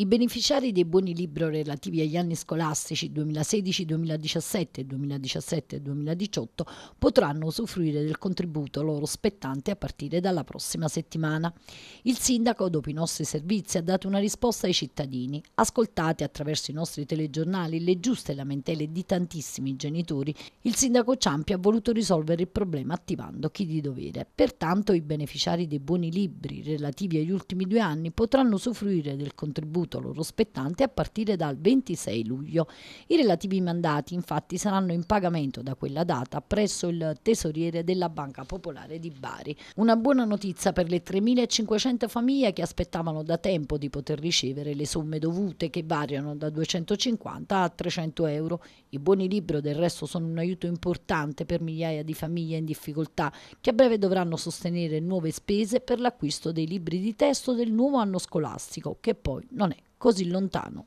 I beneficiari dei buoni libro relativi agli anni scolastici 2016-2017 e 2017-2018 potranno usufruire del contributo loro spettante a partire dalla prossima settimana. Il sindaco, dopo i nostri servizi, ha dato una risposta ai cittadini. Ascoltate attraverso i nostri telegiornali le giuste lamentele di tantissimi genitori, il sindaco Ciampi ha voluto risolvere il problema attivando chi di dovere. Pertanto i beneficiari dei buoni libri relativi agli ultimi due anni potranno usufruire del contributo contributo loro spettante a partire dal 26 luglio. I relativi mandati infatti saranno in pagamento da quella data presso il tesoriere della Banca Popolare di Bari. Una buona notizia per le 3.500 famiglie che aspettavano da tempo di poter ricevere le somme dovute che variano da 250 a 300 euro. I buoni libro del resto sono un aiuto importante per migliaia di famiglie in difficoltà che a breve dovranno sostenere nuove spese per l'acquisto dei libri di testo del nuovo anno scolastico che poi non è così lontano.